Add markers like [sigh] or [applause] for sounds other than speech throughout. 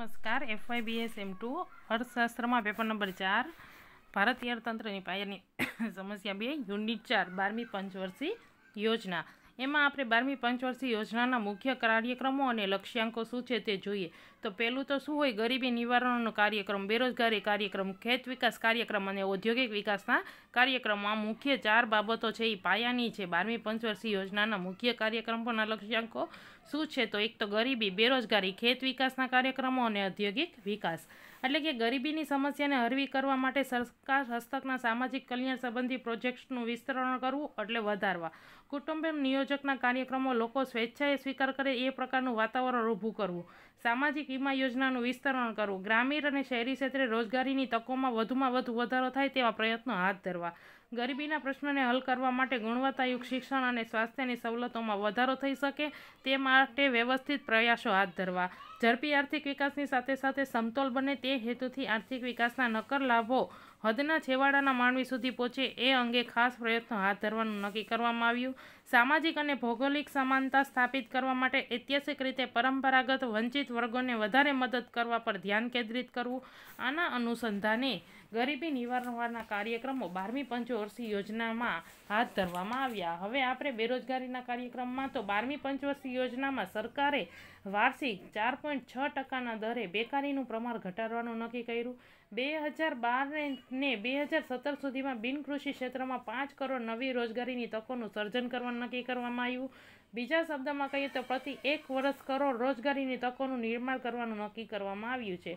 नमस्कार FY BS M two अर्थशास्त्रमा paper number चार भारतीय अर्थतन्त्र पायर [coughs] समस्या बेयुनिट चार बारमी पंचवर्षीय योजना એમાં આપણે બારમી પંચવર્ષીય યોજનાના મુખ્ય કાર્યક્રમો અને લક્ષ્યાંકો શું છે તે જોઈએ તો પહેલું તો શું હોય ગરીબી નિવારણનો કાર્યક્રમ બેરોજગારી કાર્યક્રમ ખેત વિકાસ કાર્યક્રમ અને ઔદ્યોગિક વિકાસના આ મુખ્ય ચાર બાબતો છે એ પાયાની છે બારમી પંચવર્ષીય યોજનાના મુખ્ય કાર્યક્રમોના લક્ષ્યાંકો શું છે તો એક તો ગરીબી બેરોજગારી ખેત વિકાસના કાર્યક્રમો અને ઔદ્યોગિક વિકાસ એટલે કે ગરીબીની સમસ્યાને હળવી કરવા માટે સરકાર હસ્તકના સામાજિક કલ્યાણ સંબંધી પ્રોજેક્ટ્સનું વિસ્તરણ કરવું એટલે વધારવા કુટુંબ નિયોજકના કાર્યક્રમો લોકો સ્વેચ્છાએ સ્વીકાર કરે એ પ્રકારનું વાતાવરણ ઊભું કરવું સામાજિક વીમા યોજનાનું વિસ્તરણ કરવું ગ્રામીણ અને શહેરી ક્ષેત્રે રોજગારીની તકોમાં વધુમાં વધુ વધારો થાય તેવા પ્રયત્નો હાથ ધરવા ગરીબીના પ્રશ્નને હલ કરવા માટે ગુણવત્તાયુક્ત શિક્ષણ અને સ્વાસ્થ્યની સવલતોમાં વધારો થઈ શકે તે માટે વ્યવસ્થિત પ્રયાસો હાથ ધરવા ઝડપી આર્થિક વિકાસની સાથે સાથે સમતોલ બને તે હેતુથી આર્થિક વિકાસના નકર લાભો હદના છેવાડાના માનવી સુધી પહોંચે એ અંગે ખાસ પ્રયત્નો હાથ ધરવાનું નક્કી કરવામાં આવ્યું સામાજિક અને ભૌગોલિક સમાનતા સ્થાપિત કરવા માટે ઐતિહાસિક રીતે પરંપરાગત વંચિત વર્ગોને વધારે મદદ કરવા પર ધ્યાન કેન્દ્રિત કરવું આના અનુસંધાને ગરીબી નિવારવાના કાર્યક્રમો બારમી પંચવર્ષીય યોજનામાં હાથ ધરવામાં આવ્યા હવે આપણે બેરોજગારીના કાર્યક્રમમાં તો બારમી પંચવર્ષીય યોજનામાં સરકારે વાર્ષિક ચાર પોઈન્ટ છ ટકાના દરે બેકારીનું પ્રમાણ ઘટાડવાનું નક્કી કર્યું બે હજાર બારને બે હજાર સત્તર સુધીમાં બિનકૃષિ ક્ષેત્રમાં પાંચ કરોડ નવી રોજગારીની તકોનું સર્જન કરવાનું નક્કી કરવામાં આવ્યું બીજા શબ્દમાં કહીએ તો પ્રતિ એક વર્ષ કરોડ રોજગારીની તકોનું નિર્માણ કરવાનું નક્કી કરવામાં આવ્યું છે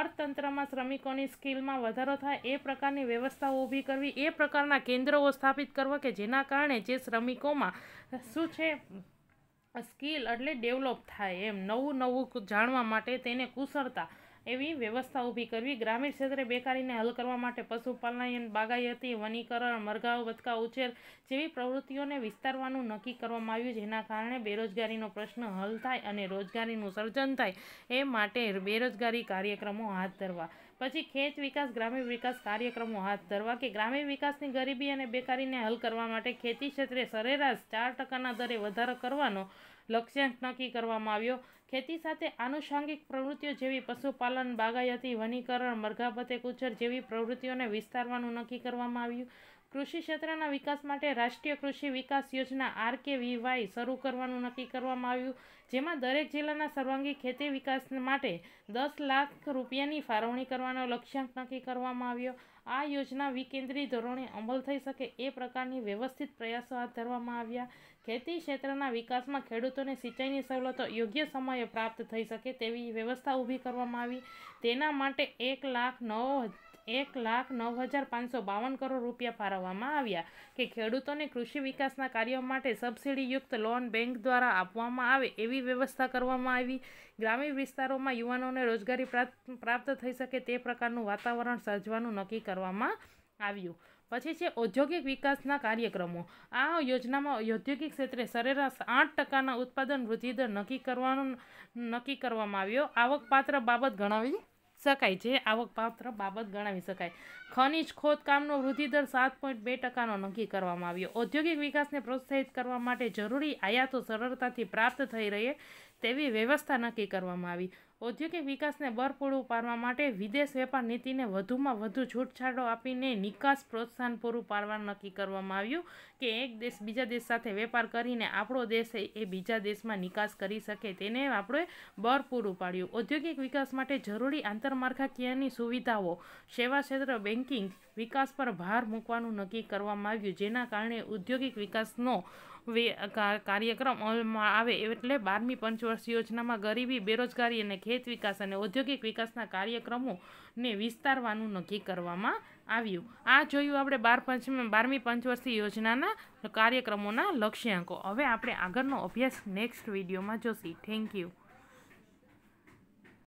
અર્થતંત્રમાં શ્રમિકોની સ્કિલમાં વધારો થાય એ પ્રકારની વ્યવસ્થાઓ ઊભી કરવી એ પ્રકારના કેન્દ્રો સ્થાપિત કરવા કે જેના કારણે જે શ્રમિકોમાં શું છે સ્કિલ એટલે ડેવલપ થાય એમ નવું નવું જાણવા માટે તેને કુશળતા એવી વ્યવસ્થા ઊભી કરવી ગ્રામીણ ક્ષેત્રે બેકારીને હલ કરવા માટે પશુપાલન બાગાયતી વનીકરણ મરઘાઓ બતકા ઉછેર જેવી પ્રવૃત્તિઓને વિસ્તારવાનું નક્કી કરવામાં આવ્યું જેના કારણે બેરોજગારીનો પ્રશ્ન હલ થાય અને રોજગારીનું સર્જન થાય એ માટે બેરોજગારી કાર્યક્રમો હાથ ધરવા પછી ખેત વિકાસ ગ્રામ્ય વિકાસ કાર્યક્રમો હાથ ધરવા કે ગ્રામ્ય વિકાસની ગરીબી અને બેકારીને હલ કરવા માટે ખેતી ક્ષેત્રે સરેરાશ ચાર ટકાના દરે વધારો કરવાનો લક્ષ્યાંક નક્કી કરવામાં આવ્યો ખેતી સાથે આનુષાંગિક પ્રવૃત્તિઓ જેવી પશુપાલન બાગાયતી વનીકરણ મરઘાપતે કુચર જેવી પ્રવૃત્તિઓને વિસ્તારવાનું નક્કી કરવામાં આવ્યું કૃષિ ક્ષેત્રના વિકાસ માટે રાષ્ટ્રીય કૃષિ વિકાસ યોજના આરકેવીવાય શરૂ કરવાનું નક્કી કરવામાં આવ્યું જેમાં દરેક જિલ્લાના સર્વાંગી ખેતી વિકાસ માટે દસ લાખ રૂપિયાની ફાળવણી કરવાનો લક્ષ્યાંક નક્કી કરવામાં આવ્યો આ યોજના વિકેન્દ્રી ધોરણે અમલ થઈ શકે એ પ્રકારની વ્યવસ્થિત પ્રયાસો હાથ ધરવામાં આવ્યા ખેતી ક્ષેત્રના વિકાસમાં ખેડૂતોને સિંચાઈની સવલતો યોગ્ય સમયે પ્રાપ્ત થઈ શકે તેવી વ્યવસ્થા ઊભી કરવામાં આવી તેના માટે એક લાખ નવ એક લાખ નવ હજાર પાંચસો બાવન કરોડ રૂપિયા ફાળવવામાં આવ્યા કે ખેડૂતોને કૃષિ વિકાસના કાર્યો માટે સબસિડીયુક્ત લોન બેંક દ્વારા આપવામાં આવે એવી વ્યવસ્થા કરવામાં આવી ગ્રામીણ વિસ્તારોમાં યુવાનોને રોજગારી પ્રાપ્ત થઈ શકે તે પ્રકારનું વાતાવરણ સર્જવાનું નક્કી કરવામાં આવ્યું પછી છે ઔદ્યોગિક વિકાસના કાર્યક્રમો આ યોજનામાં ઔદ્યોગિક ક્ષેત્રે સરેરાશ આઠ ટકાના ઉત્પાદન વૃદ્ધિ દર નક્કી કરવાનો નક્કી કરવામાં આવ્યો આવકપાત્ર બાબત ગણાવી શકાય જે આવકપાત્ર બાબત ગણાવી શકાય ખનિજ ખોદકામનો વૃદ્ધિદર સાત પોઈન્ટ બે ટકાનો નક્કી કરવામાં આવ્યો ઔદ્યોગિક વિકાસને પ્રોત્સાહિત કરવા માટે જરૂરી આયાતો સરળતાથી પ્રાપ્ત થઈ રહે તેવી વ્યવસ્થા નક્કી કરવામાં આવી ઔદ્યોગિક વિકાસને બર પૂરું પાડવા માટે વિદેશ વેપાર નીતિને વધુમાં વધુ છૂટછાટો આપીને નિકાસ પ્રોત્સાહન પૂરું પાડવાનું નક્કી કરવામાં આવ્યું કે એક દેશ બીજા દેશ સાથે વેપાર કરીને આપણો દેશ એ બીજા દેશમાં નિકાસ કરી શકે તેને આપણે બર પૂરું પાડ્યું ઔદ્યોગિક વિકાસ માટે જરૂરી આંતરમાળખાકીયની સુવિધાઓ સેવા ક્ષેત્ર બેન્કિંગ વિકાસ પર ભાર મૂકવાનું નક્કી કરવામાં આવ્યું જેના કારણે ઔદ્યોગિક વિકાસનો કાર્યક્રમ અમલમાં આવે એટલે બારમી પંચવર્ષ યોજનામાં ગરીબી બેરોજગારી અને ખેત વિકાસ અને ઔદ્યોગિક વિકાસના કાર્યક્રમોને વિસ્તારવાનું નક્કી કરવામાં આવ્યું આ જોયું આપણે બાર પંચમી બારમી પંચવર્ષીય યોજનાના કાર્યક્રમોના લક્ષ્યાંકો હવે આપણે આગળનો અભ્યાસ નેક્સ્ટ વિડીયોમાં જોશી થેન્ક યુ